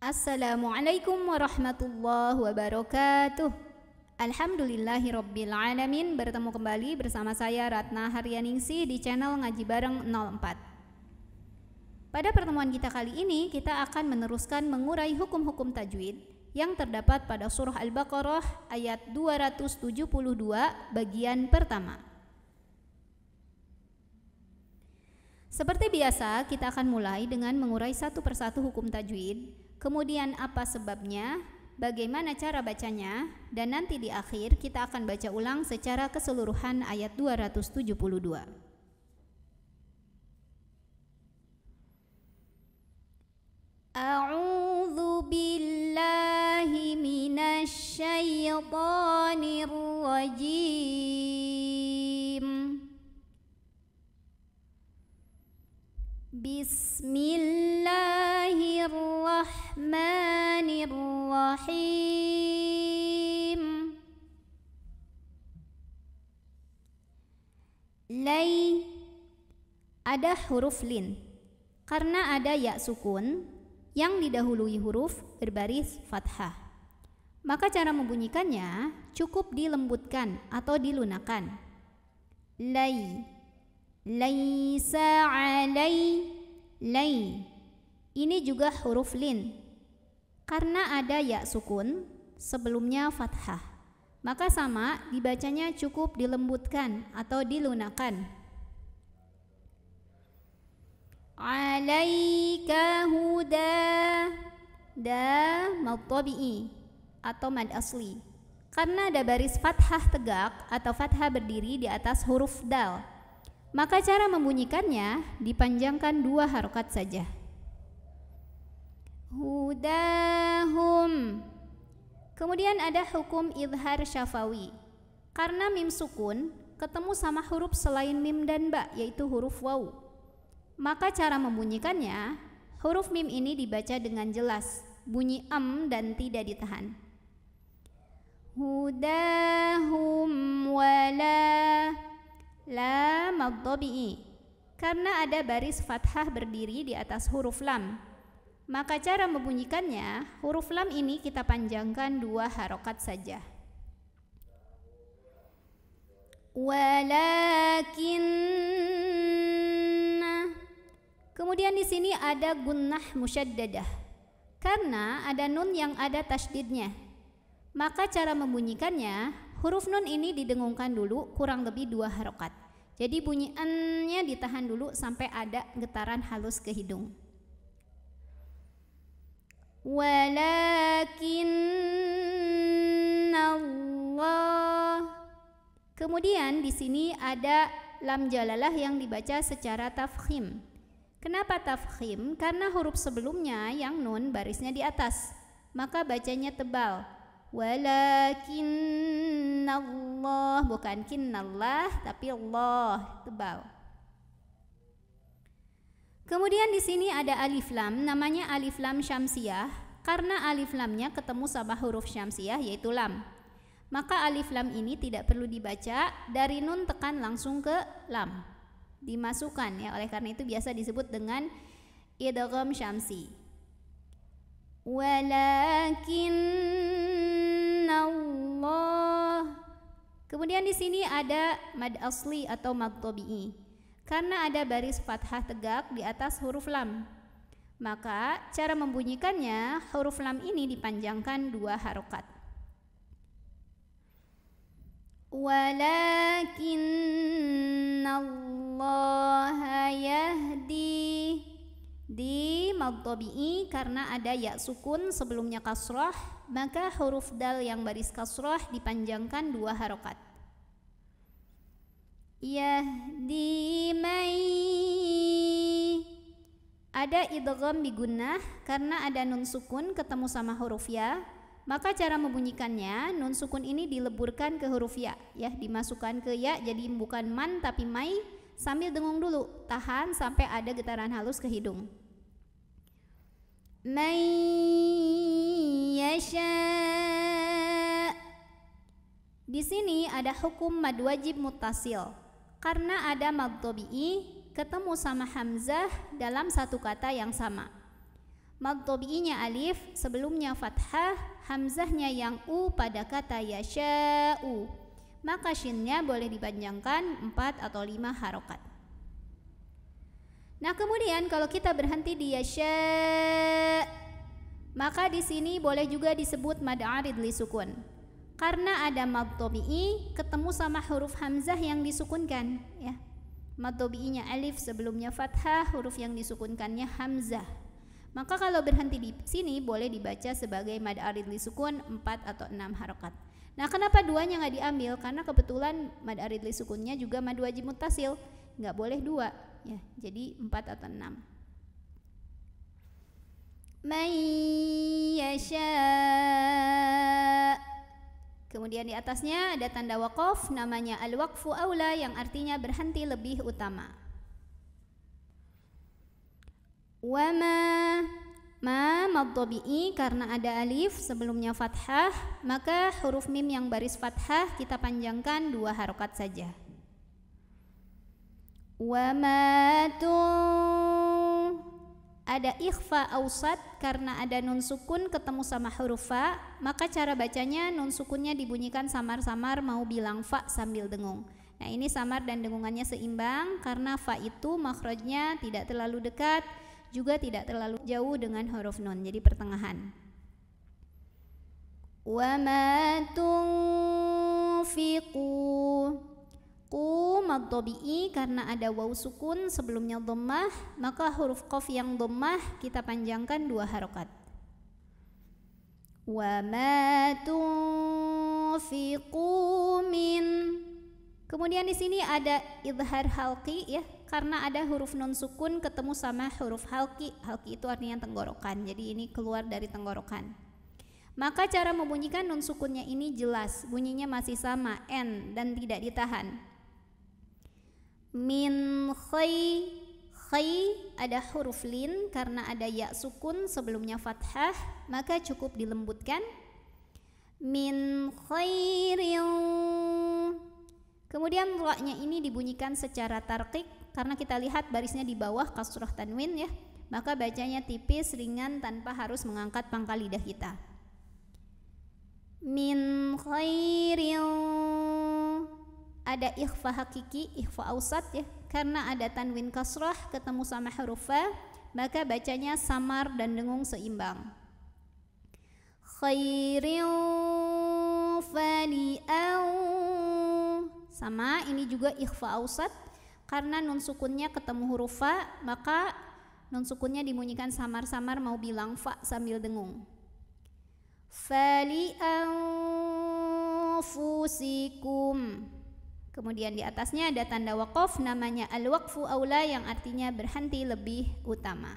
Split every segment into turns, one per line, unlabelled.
Assalamualaikum warahmatullahi wabarakatuh. Alhamdulillahirobbilalamin. Bertemu kembali bersama saya Ratna Haryaningsi di channel Ngaji Bareng 04. Pada pertemuan kita kali ini kita akan meneruskan mengurai hukum-hukum tajwid yang terdapat pada surah Al-Baqarah ayat 272 bagian pertama. Seperti biasa, kita akan mulai dengan mengurai satu persatu hukum tajwid Kemudian apa sebabnya? Bagaimana cara bacanya? Dan nanti di akhir kita akan baca ulang secara keseluruhan ayat 272. A'udzu billahi minasy syaithanir rajim. Bismillahirrahmanirrahim. الرحمن الرحيم Lay ada huruf lin karena ada ya sukun yang didahului huruf berbaris fathah. Maka cara membunyikannya cukup dilembutkan atau dilunakan. Lay laysa alai lay ini juga huruf lin. Karena ada ya sukun, sebelumnya fathah. Maka sama, dibacanya cukup dilembutkan atau dilunakan. Alaika huda da maltabi'i atau mad asli. Karena ada baris fathah tegak atau fathah berdiri di atas huruf dal. Maka cara membunyikannya dipanjangkan dua harokat saja hudahum kemudian ada hukum idhar syafawi karena mim sukun ketemu sama huruf selain mim dan ba yaitu huruf waw maka cara membunyikannya huruf mim ini dibaca dengan jelas bunyi am dan tidak ditahan hudahum wala la maddobi'i karena ada baris fathah berdiri di atas huruf lam maka cara membunyikannya, huruf lam ini kita panjangkan dua harokat saja. Walakin Kemudian di sini ada gunnah musyaddadah. Karena ada nun yang ada tasdidnya. Maka cara membunyikannya, huruf nun ini didengungkan dulu kurang lebih dua harokat. Jadi bunyiannya ditahan dulu sampai ada getaran halus ke hidung walakin Allah Kemudian di sini ada lam jalalah yang dibaca secara tafkhim. Kenapa tafkhim? Karena huruf sebelumnya yang nun barisnya di atas, maka bacanya tebal. Walakin Allah bukan kinnallah tapi Allah tebal. Kemudian di sini ada alif lam, namanya alif lam syamsiah karena alif lamnya ketemu sama huruf syamsiah yaitu lam. Maka alif lam ini tidak perlu dibaca dari nun tekan langsung ke lam. Dimasukkan ya, oleh karena itu biasa disebut dengan idgham syamsi. Walakin Allah Kemudian di sini ada mad asli atau mad tabi'i karena ada baris fathah tegak di atas huruf lam. Maka cara membunyikannya huruf lam ini dipanjangkan dua harokat. Walakin Allah yahdi di maddobi'i karena ada ya sukun sebelumnya kasroh maka huruf dal yang baris kasroh dipanjangkan dua harokat yahdi mai ada idgham bigunnah karena ada nun sukun ketemu sama huruf ya maka cara membunyikannya nun sukun ini dileburkan ke huruf ya ya dimasukkan ke ya jadi bukan man tapi mai sambil dengung dulu tahan sampai ada getaran halus ke hidung mai yasha di sini ada hukum mad wajib mutasil karena ada magtobi'i ketemu sama hamzah dalam satu kata yang sama. Magtobi'inya alif, sebelumnya fathah, hamzahnya yang u pada kata yasha'u. Maka shinnya boleh dipanjangkan empat atau lima harokat. Nah kemudian kalau kita berhenti di yasha' maka di sini boleh juga disebut mad li sukun karena ada mad ketemu sama huruf hamzah yang disukunkan ya madtobi'inya alif sebelumnya fathah huruf yang disukunkannya hamzah maka kalau berhenti di sini boleh dibaca sebagai mad arid li sukun 4 atau 6 harokat nah kenapa duanya nggak diambil karena kebetulan mad arid li sukunnya juga mad wajib mutasil nggak boleh dua ya jadi 4 atau 6 Maya Kemudian di atasnya ada tanda wakaf namanya al-waqfu aula yang artinya berhenti lebih utama. Wa ma ma maddobi'i karena ada alif sebelumnya fathah maka huruf mim yang baris fathah kita panjangkan dua harokat saja Wa ma tu ada ikhfa ausat karena ada nun sukun ketemu sama huruf fa, maka cara bacanya nun sukunnya dibunyikan samar-samar mau bilang fa sambil dengung. Nah, ini samar dan dengungannya seimbang karena fa itu makhrajnya tidak terlalu dekat juga tidak terlalu jauh dengan huruf nun. Jadi pertengahan. Wa ma tunfiqu ku maddobi'i karena ada waw sukun sebelumnya dhammah maka huruf qaf yang dhammah kita panjangkan dua harokat wa ma tunfiqu min kemudian di sini ada idhar halqi ya karena ada huruf non sukun ketemu sama huruf halqi halqi itu artinya tenggorokan jadi ini keluar dari tenggorokan maka cara membunyikan non sukunnya ini jelas, bunyinya masih sama, n dan tidak ditahan min khay khay ada huruf lin karena ada ya sukun sebelumnya fathah maka cukup dilembutkan min khairin kemudian roknya ini dibunyikan secara tarkik karena kita lihat barisnya di bawah kasrah tanwin ya maka bacanya tipis ringan tanpa harus mengangkat pangkal lidah kita min khairin ada ikhfa hakiki, ikhfa ausat ya. Karena ada tanwin kasrah ketemu sama huruf fa, maka bacanya samar dan dengung seimbang. Khairin fali'au sama ini juga ikhfa ausat karena nun sukunnya ketemu huruf fa maka nun sukunnya dimunyikan samar-samar mau bilang fa sambil dengung fali anfusikum Kemudian di atasnya ada tanda wakaf namanya al-waqfu aula yang artinya berhenti lebih utama.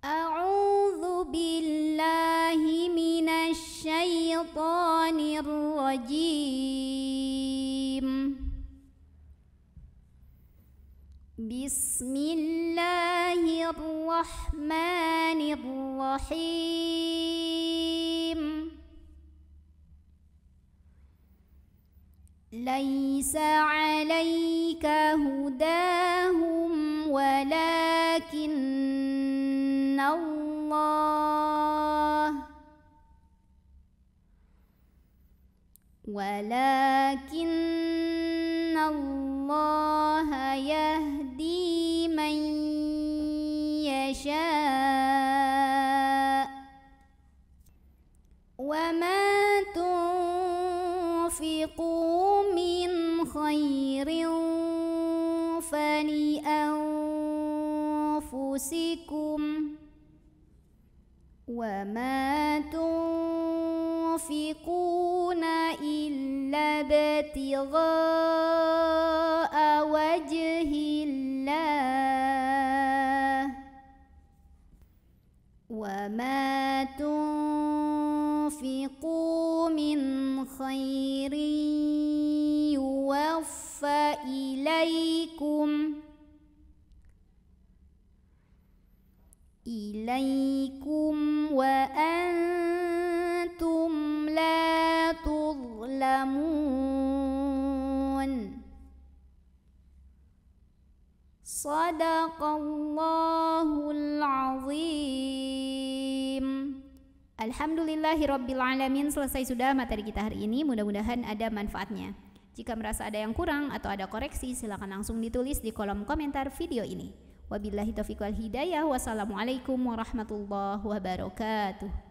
A'udzu billahi minasy syaithanir rajim. Bismillahirrahmanirrahim. ليس عليك هداهم ولكن الله ولكن الله يهدي من يشاء وما تنفقون خير فلأنفسكم وما تنفقون إلا ابتغاء وجه الله وما تنفقوا من خير فإليكم إليكم وأنتم لا تظلمون صدق الله العظيم Alhamdulillahirrabbilalamin selesai sudah materi kita hari ini mudah-mudahan ada manfaatnya jika merasa ada yang kurang atau ada koreksi, silakan langsung ditulis di kolom komentar video ini. Wabillahi taufiq wal hidayah. Wassalamualaikum warahmatullahi wabarakatuh.